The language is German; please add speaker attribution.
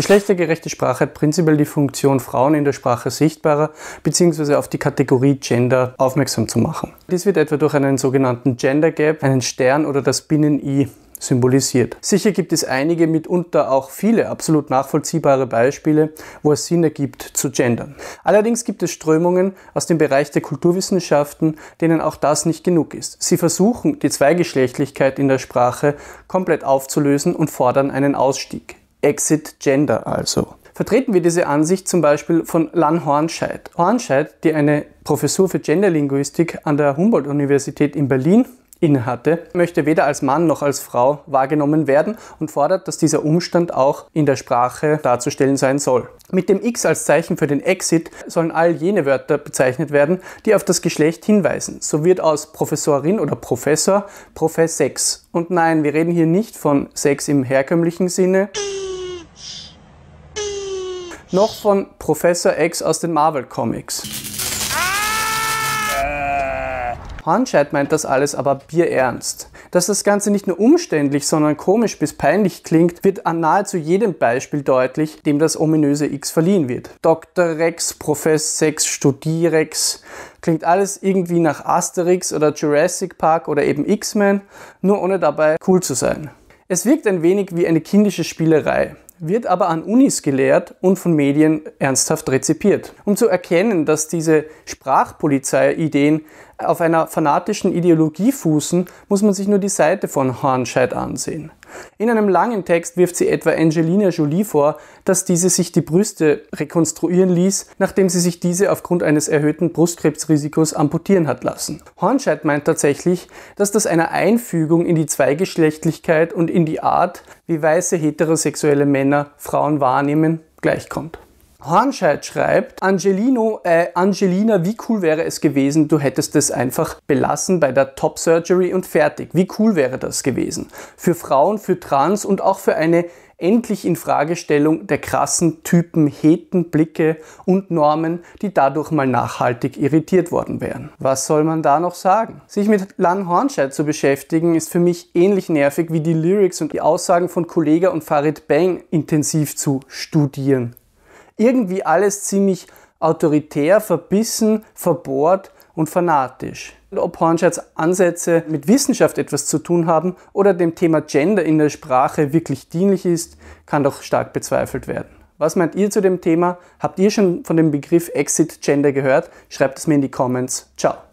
Speaker 1: geschlechtergerechte Sprache hat prinzipiell die Funktion, Frauen in der Sprache sichtbarer bzw. auf die Kategorie Gender aufmerksam zu machen. Dies wird etwa durch einen sogenannten Gender Gap, einen Stern oder das Binnen-I symbolisiert. Sicher gibt es einige, mitunter auch viele absolut nachvollziehbare Beispiele, wo es Sinn ergibt zu gendern. Allerdings gibt es Strömungen aus dem Bereich der Kulturwissenschaften, denen auch das nicht genug ist. Sie versuchen, die Zweigeschlechtlichkeit in der Sprache komplett aufzulösen und fordern einen Ausstieg. Exit Gender also. Vertreten wir diese Ansicht zum Beispiel von Lan Hornscheid. Hornscheid, die eine Professur für Genderlinguistik an der Humboldt-Universität in Berlin innehatte, möchte weder als Mann noch als Frau wahrgenommen werden und fordert, dass dieser Umstand auch in der Sprache darzustellen sein soll. Mit dem X als Zeichen für den Exit sollen all jene Wörter bezeichnet werden, die auf das Geschlecht hinweisen. So wird aus Professorin oder Professor Professex. Und nein, wir reden hier nicht von Sex im herkömmlichen Sinne noch von Professor X aus den Marvel Comics. Hornscheid äh. meint das alles aber bierernst. Dass das Ganze nicht nur umständlich, sondern komisch bis peinlich klingt, wird an nahezu jedem Beispiel deutlich, dem das ominöse X verliehen wird. Dr. Rex, Professor X, Studierex, klingt alles irgendwie nach Asterix oder Jurassic Park oder eben X-Men, nur ohne dabei cool zu sein. Es wirkt ein wenig wie eine kindische Spielerei wird aber an Unis gelehrt und von Medien ernsthaft rezipiert. Um zu erkennen, dass diese Sprachpolizei-Ideen auf einer fanatischen Ideologie fußen, muss man sich nur die Seite von Hornscheid ansehen. In einem langen Text wirft sie etwa Angelina Jolie vor, dass diese sich die Brüste rekonstruieren ließ, nachdem sie sich diese aufgrund eines erhöhten Brustkrebsrisikos amputieren hat lassen. Hornscheid meint tatsächlich, dass das einer Einfügung in die Zweigeschlechtlichkeit und in die Art, wie weiße heterosexuelle Männer Frauen wahrnehmen, gleichkommt. Hornscheid schreibt, Angelino, äh, Angelina, wie cool wäre es gewesen, du hättest es einfach belassen bei der Top Surgery und fertig. Wie cool wäre das gewesen? Für Frauen, für Trans und auch für eine endlich Infragestellung der krassen Typen, Heten, Blicke und Normen, die dadurch mal nachhaltig irritiert worden wären. Was soll man da noch sagen? Sich mit Lang Hornscheid zu beschäftigen, ist für mich ähnlich nervig wie die Lyrics und die Aussagen von Kollega und Farid Bang intensiv zu studieren irgendwie alles ziemlich autoritär, verbissen, verbohrt und fanatisch. Ob Hornscheids Ansätze mit Wissenschaft etwas zu tun haben oder dem Thema Gender in der Sprache wirklich dienlich ist, kann doch stark bezweifelt werden. Was meint ihr zu dem Thema? Habt ihr schon von dem Begriff Exit Gender gehört? Schreibt es mir in die Comments. Ciao.